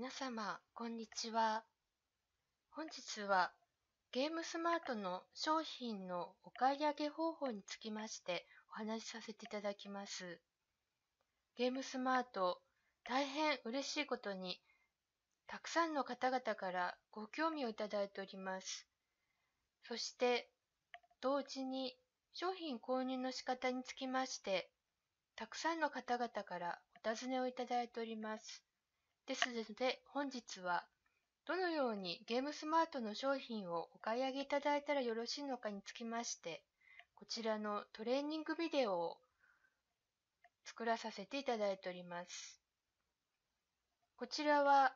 皆様、こんにちは。本日は、ゲームスマートの商品のお買い上げ方法につきましてお話しさせていただきます。ゲームスマート、大変嬉しいことに、たくさんの方々からご興味をいただいております。そして、同時に商品購入の仕方につきまして、たくさんの方々からお尋ねをいただいております。ですので本日はどのようにゲームスマートの商品をお買い上げいただいたらよろしいのかにつきましてこちらのトレーニングビデオを作らさせていただいております。こちらは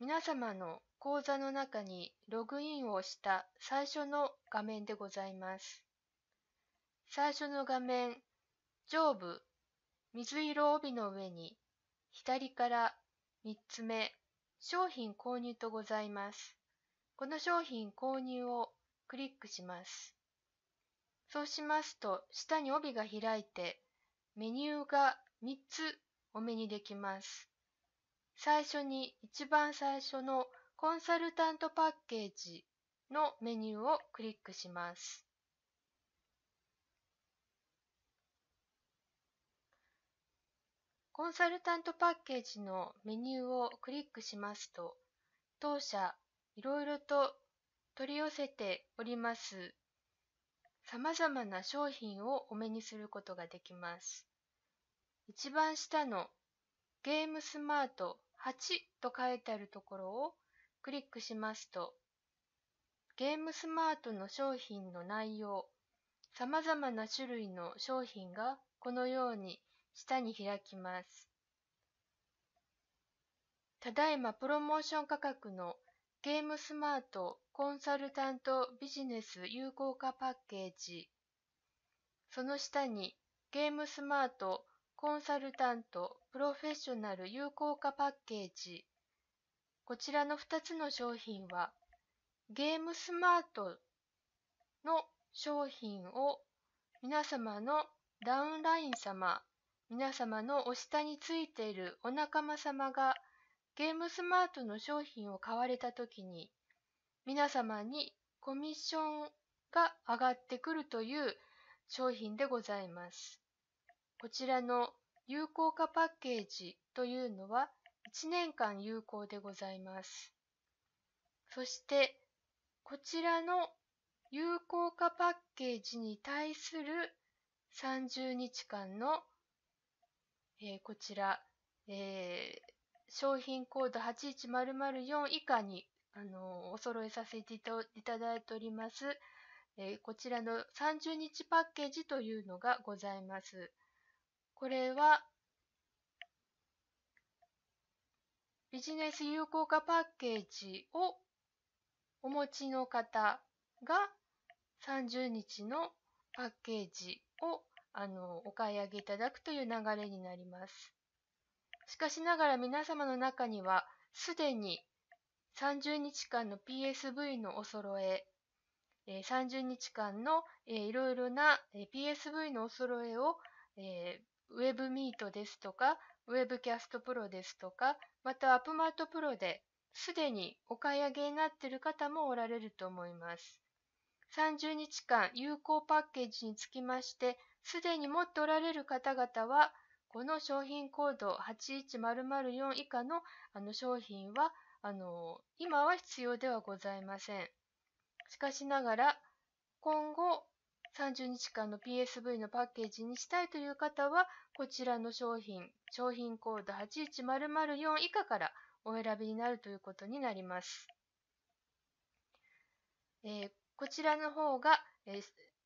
皆様の講座の中にログインをした最初の画面でございます。最初の画面、上部、水色帯の上に左から3つ目、商品購入とございます。この商品購入をクリックします。そうしますと、下に帯が開いて、メニューが3つお目にできます。最初に、一番最初のコンサルタントパッケージのメニューをクリックします。コンサルタントパッケージのメニューをクリックしますと、当社いろいろと取り寄せております様々な商品をお目にすることができます。一番下のゲームスマート8と書いてあるところをクリックしますと、ゲームスマートの商品の内容、様々な種類の商品がこのように下に開きます。ただいまプロモーション価格のゲームスマートコンサルタントビジネス有効化パッケージその下にゲームスマートコンサルタントプロフェッショナル有効化パッケージこちらの2つの商品はゲームスマートの商品を皆様のダウンライン様皆様のお下についているお仲間様がゲームスマートの商品を買われた時に皆様にコミッションが上がってくるという商品でございます。こちらの有効化パッケージというのは1年間有効でございます。そしてこちらの有効化パッケージに対する30日間のえー、こちら、えー、商品コード81004以下に、あのー、お揃いさせていただいております、えこちらの30日パッケージというのがございます。これは、ビジネス有効化パッケージをお持ちの方が30日のパッケージをあのお買い上げいただくという流れになります。しかしながら皆様の中にはすでに30日間の PSV のお揃ええ30日間の、えいろいろな、え PSV のお揃えを、えー、e b ブミートですとか、WebCastPro ですとか、またアップマ t トプロですでにお買い上げになっている方もおられると思います。30日間有効パッケージにつきまして、すでに持っておられる方々は、この商品コード81004以下のあの商品はあの今は必要ではございません。しかしながら、今後30日間の PSV のパッケージにしたいという方は、こちらの商品、商品コード81004以下からお選びになるということになります。えー、こちらの方が、えー、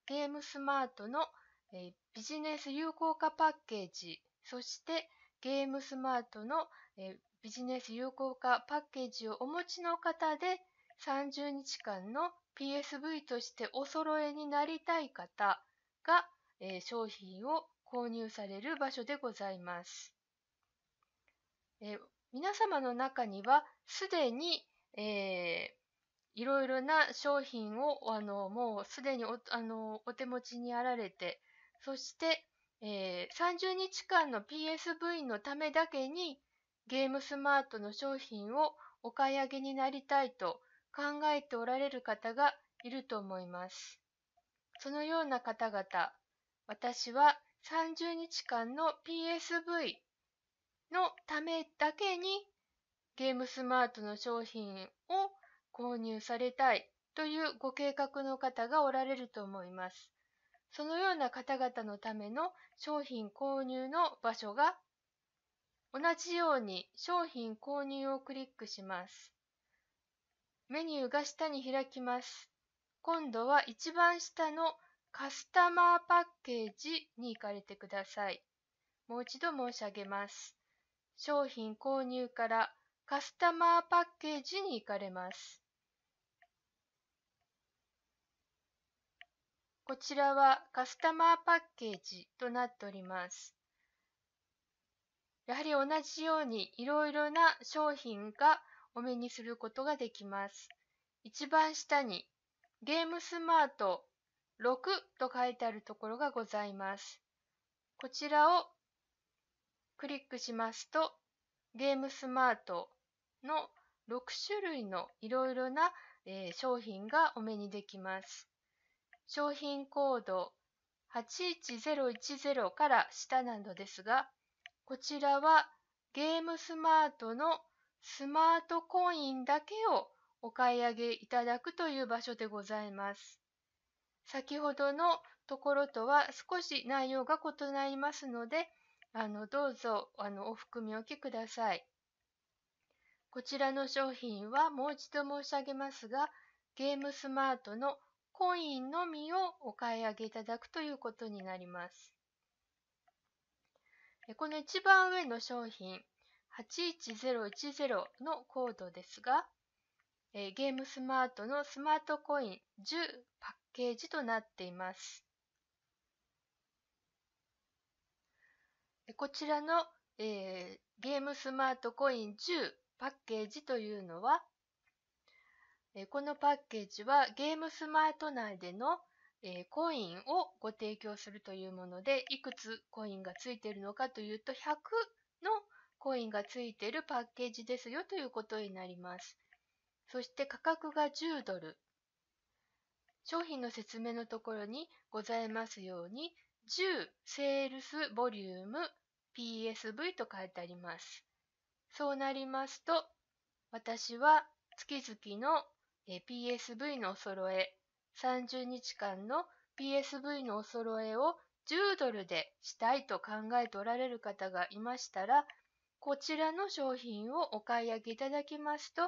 ゲームスマートのえビジネス有効化パッケージ、そしてゲームスマートの、えビジネス有効化パッケージをお持ちの方で30日間の PSV としてお揃えになりたい方が、え商品を購入される場所でございます。え皆様の中にはすでに、えー、いろいろな商品をあのもうすでにおあのお手持ちにあられてそして、えー、30日間の PSV のためだけにゲームスマートの商品をお買い上げになりたいと考えておられる方がいると思います。そのような方々、私は30日間の PSV のためだけにゲームスマートの商品を購入されたいというご計画の方がおられると思います。そのような方々のための商品購入の場所が同じように商品購入をクリックします。メニューが下に開きます。今度は一番下のカスタマーパッケージに行かれてください。もう一度申し上げます。商品購入からカスタマーパッケージに行かれます。こちらはカスタマーパッケージとなっております。やはり同じようにいろいろな商品がお目にすることができます。一番下にゲームスマート6と書いてあるところがございます。こちらをクリックしますとゲームスマートの6種類のいろいろな、えー、商品がお目にできます。商品コード81010から下なのですが、こちらはゲームスマートのスマートコインだけをお買い上げいただくという場所でございます。先ほどのところとは少し内容が異なりますので、あのどうぞあのお含みおきください。こちらの商品はもう一度申し上げますが、ゲームスマートのコインのみをお買い上げいただくということになります。この一番上の商品81010のコードですが、ゲームスマートのスマートコイン10パッケージとなっています。こちらの、えー、ゲームスマートコイン10パッケージというのは、えこのパッケージはゲームスマート内での、えコインをご提供するというもので、いくつコインがついているのかというと、100のコインがついているパッケージですよということになります。そして価格が10ドル。商品の説明のところにございますように、10セールスボリューム PSV と書いてあります。そうなりますと、私は月々のえ PSV のお揃え30日間の PSV のお揃えを10ドルでしたいと考えておられる方がいましたらこちらの商品をお買い上げいただきますと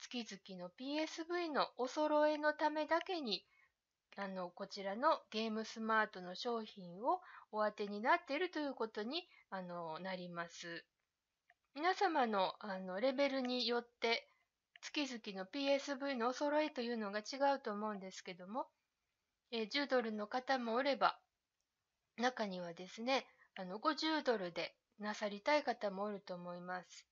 月々の PSV のお揃えのためだけにあのこちらのゲームスマートの商品をお当てになっているということにあのなります。皆様のあのレベルによって月々の PSV のお揃いというのが違うと思うんですけども、え10ドルの方もおれば中にはですねあの50ドルでなさりたい方もおると思います。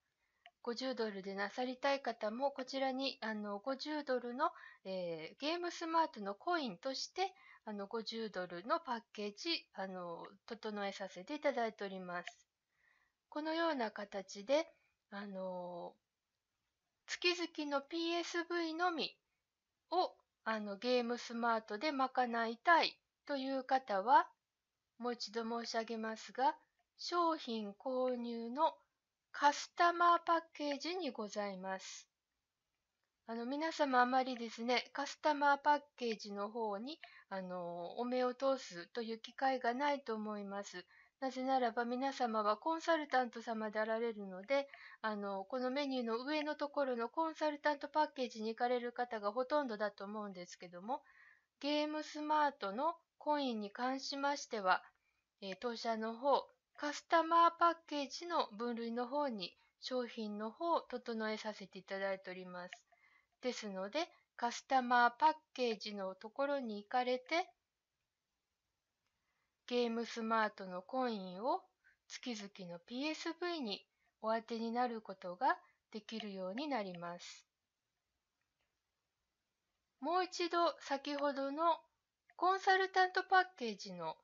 50ドルでなさりたい方もこちらにあの50ドルの、えー、ゲームスマートのコインとしてあの50ドルのパッケージあの整えさせていただいております。このような形であの月々の PSV のみをあのゲームスマートで賄いたいという方は、もう一度申し上げますが、商品購入のカスタマーパッケージにございます。あの皆様あまりですね、カスタマーパッケージの方にあのお目を通すという機会がないと思います。なぜならば皆様はコンサルタント様であられるので、あの、このメニューの上のところのコンサルタントパッケージに行かれる方がほとんどだと思うんですけども、ゲームスマートのコインに関しましては、えー、当社の方、カスタマーパッケージの分類の方に商品の方を整えさせていただいております。ですので、カスタマーパッケージのところに行かれて、ゲームスマートのコインを月々の PSV にお当てになることができるようになります。もう一度先ほどのコンサルタントパッケージの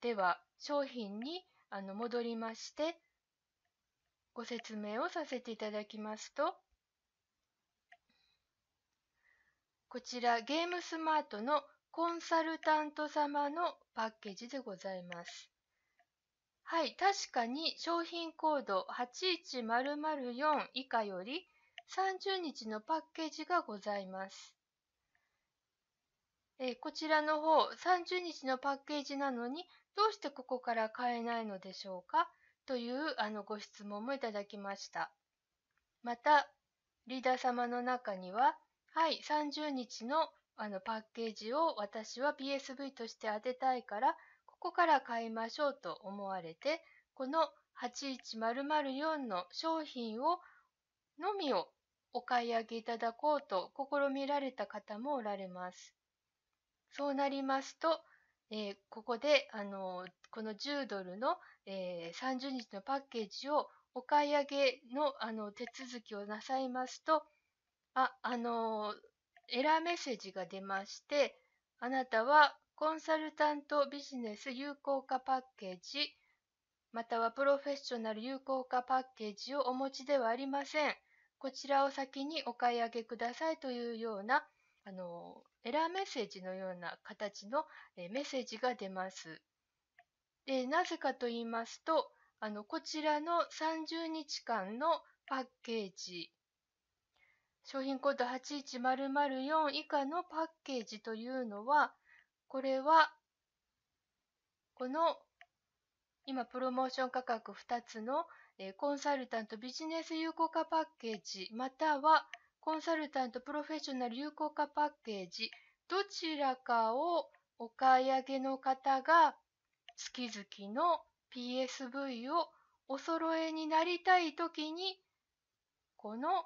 では商品にあの戻りましてご説明をさせていただきますとこちらゲームスマートのコンサルタント様のパッケージでございます。はい、確かに商品コード81004以下より30日のパッケージがございます。えこちらの方、30日のパッケージなのに、どうしてここから買えないのでしょうかというあのご質問もいただきました。また、リーダー様の中には、はい、30日のあのパッケージを私は PSV として当てたいからここから買いましょうと思われてこの81004の商品をのみをお買い上げいただこうと試みられた方もおられます。そうなりますと、えー、ここであのこの10ドルの、えー、30日のパッケージをお買い上げのあの手続きをなさいますとああのエラーメッセージが出まして、あなたはコンサルタントビジネス有効化パッケージ、またはプロフェッショナル有効化パッケージをお持ちではありません。こちらを先にお買い上げくださいというようなあのエラーメッセージのような形のメッセージが出ます。でなぜかと言いますとあのこちらの30日間のパッケージ商品コード81004以下のパッケージというのは、これは、この今プロモーション価格2つのコンサルタントビジネス有効化パッケージまたはコンサルタントプロフェッショナル有効化パッケージどちらかをお買い上げの方が月々の PSV をお揃えになりたい時にこの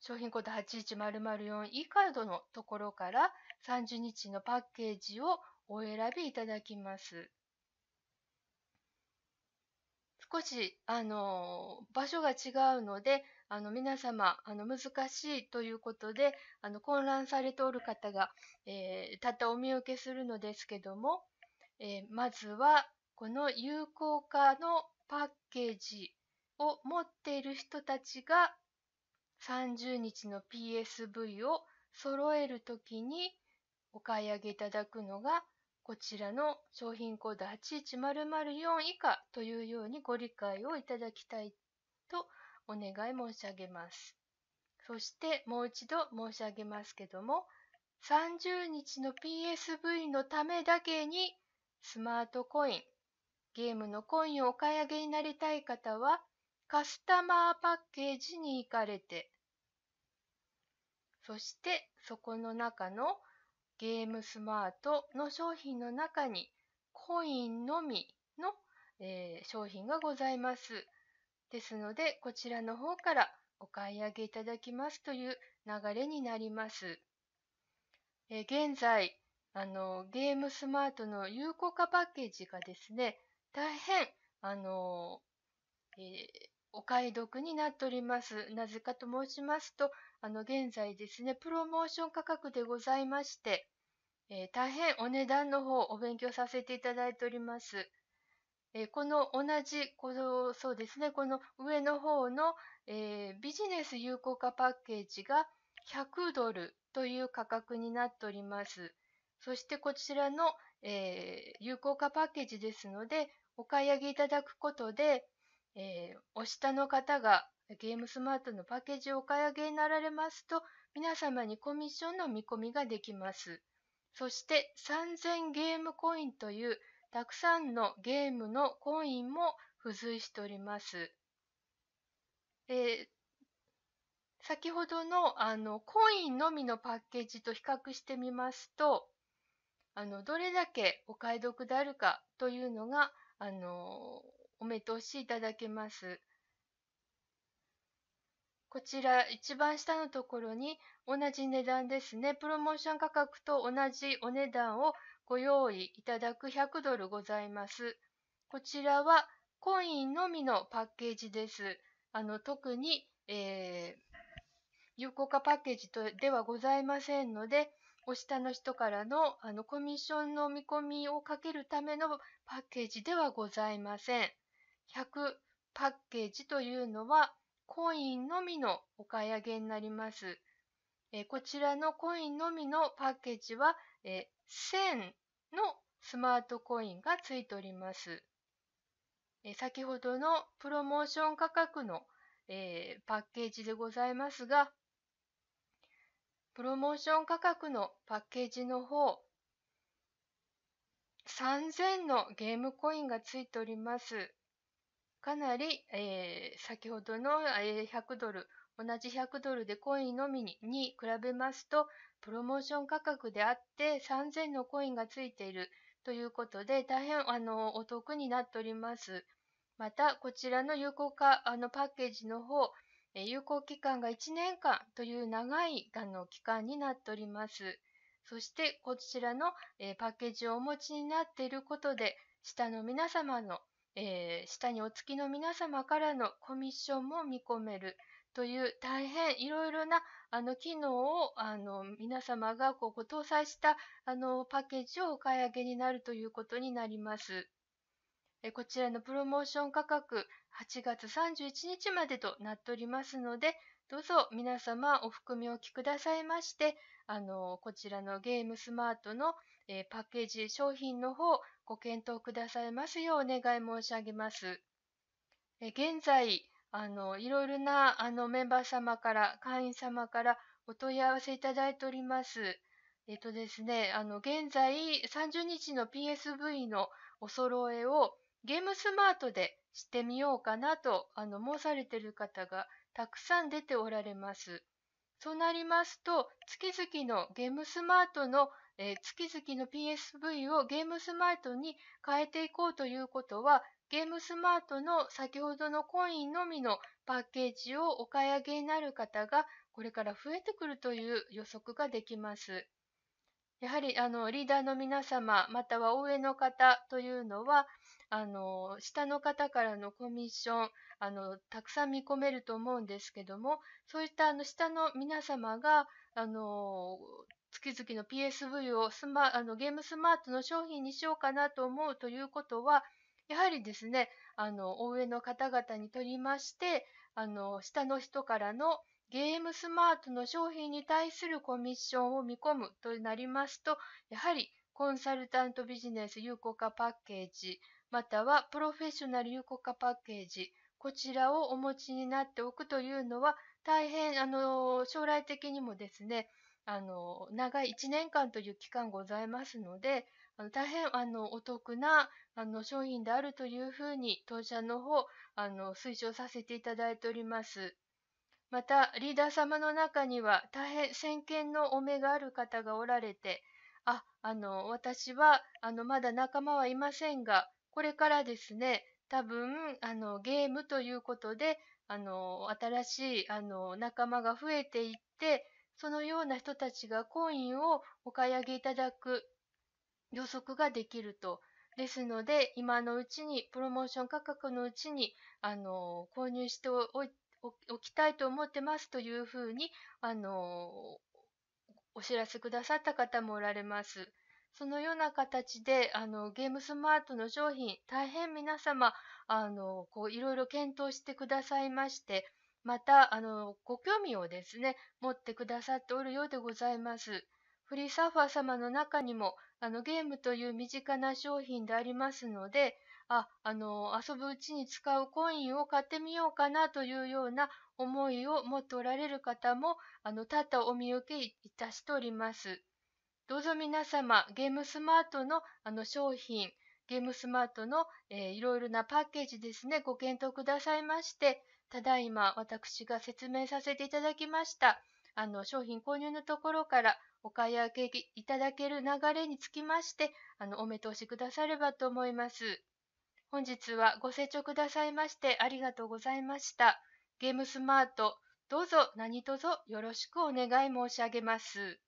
商品コード81004 e カードのところから30日のパッケージをお選びいただきます。少しあの場所が違うのであの皆様あの難しいということであの混乱されておる方が、えー、ったお見受けするのですけども、えー、まずはこの有効化のパッケージを持っている人たちが30日の PSV を揃えるときにお買い上げいただくのがこちらの商品コード81004以下というようにご理解をいただきたいとお願い申し上げます。そしてもう一度申し上げますけども30日の PSV のためだけにスマートコインゲームのコインをお買い上げになりたい方はカスタマーパッケージに行かれてそしてそこの中のゲームスマートの商品の中にコインのみの、えー、商品がございます。ですのでこちらの方からお買い上げいただきますという流れになります。えー、現在あのゲームスマートの有効化パッケージがですね大変あのお買い得になっております。なぜかと申しますと、あの、現在ですね、プロモーション価格でございまして、えー、大変お値段の方お勉強させていただいております。えー、この同じ、この、そうですね、この上の方の、えー、ビジネス有効化パッケージが100ドルという価格になっております。そしてこちらの、え有効化パッケージですので、お買い上げいただくことで、えー、お下の方がゲームスマートのパッケージをお買い上げになられますと、皆様にコミッションの見込みができます。そして3000ゲームコインというたくさんのゲームのコインも付随しております。えー、先ほどのあのコインのみのパッケージと比較してみますと、あのどれだけお買い得であるかというのがあのお目通しいただけます。こちら一番下のところに同じ値段ですね。プロモーション価格と同じお値段をご用意いただく100ドルございます。こちらはコインのみのパッケージです。あの特に、えー、有効化パッケージとではございませんので、お下の人からのあのコミッションの見込みをかけるためのパッケージではございません。100パッケージというのはコインのみのお買い上げになります。えこちらのコインのみのパッケージは、え1000のスマートコインがついております。え先ほどのプロモーション価格の、えパッケージでございますが、プロモーション価格のパッケージの方、3000のゲームコインがついております。かなり、えー、先ほどの100ドル、同じ100ドルでコインのみにに比べますと、プロモーション価格であって3000のコインがついているということで、大変あのお得になっております。また、こちらの有効化あのパッケージの方、有効期間が1年間という長いあの期間になっております。そして、こちらの、えパッケージをお持ちになっていることで、下の皆様のえー、下にお付きの皆様からのコミッションも見込めるという大変いろいろなあの機能をあの皆様がこう搭載したあのパッケージをお買い上げになるということになります。えこちらのプロモーション価格8月31日までとなっておりますのでどうぞ皆様お含みおきくださいましてあのこちらのゲームスマートのえパッケージ商品の方ご検討くださいますようお願い申し上げます。え現在あのいろいろなあのメンバー様から会員様からお問い合わせいただいております。えっとですね、あの現在30日の PSV のお揃えをゲームスマートでしてみようかなとあの申されている方がたくさん出ておられます。そうなりますと、月々のゲームスマートのえー、月々の PSV をゲームスマートに変えていこうということは、ゲームスマートの先ほどのコインのみのパッケージをお買い上げになる方がこれから増えてくるという予測ができます。やはりあのリーダーの皆様または応援の方というのはあの下の方からのコミッションあのたくさん見込めると思うんですけどもそういったあの下の皆様があの月々の PSV をスマあのゲームスマートの商品にしようかなと思うということはやはりですねあの応援の方々にとりましてあの下の人からのゲームスマートの商品に対するコミッションを見込むとなりますとやはりコンサルタントビジネス有効化パッケージまたはプロフェッショナル有効化パッケージこちらをお持ちになっておくというのは大変あの将来的にもですねあの長い1年間という期間ございますのであの大変あのお得なあの商品であるというふうに当社の方あの推奨させていただいております。またリーダー様の中には大変先見のお目がある方がおられてああの私はあのまだ仲間はいませんがこれからですね多分あのゲームということであの新しいあの仲間が増えていってそのような人たちがコインをお買い上げいただく予測ができると。ですので、今のうちに、プロモーション価格のうちに、あの、購入しておきたいと思ってますというふうに、あの、お知らせくださった方もおられます。そのような形で、あの、ゲームスマートの商品、大変皆様、あの、こう、いろいろ検討してくださいまして、また、あの、ご興味をですね、持ってくださっておるようでございます。フリーサーファー様の中にも、あの、ゲームという身近な商品でありますので、あ、あの、遊ぶうちに使うコインを買ってみようかなというような思いを持っておられる方も、あの、多々お見受けいたしております。どうぞ皆様、ゲームスマートのあの商品、ゲームスマートの、えー、いろいろなパッケージですね、ご検討くださいまして、ただいま私が説明させていただきましたあの商品購入のところからお買い上げいただける流れにつきましてあのお目通しくださればと思います。本日はご清聴くださいましてありがとうございました。ゲームスマート、どうぞ何卒よろしくお願い申し上げます。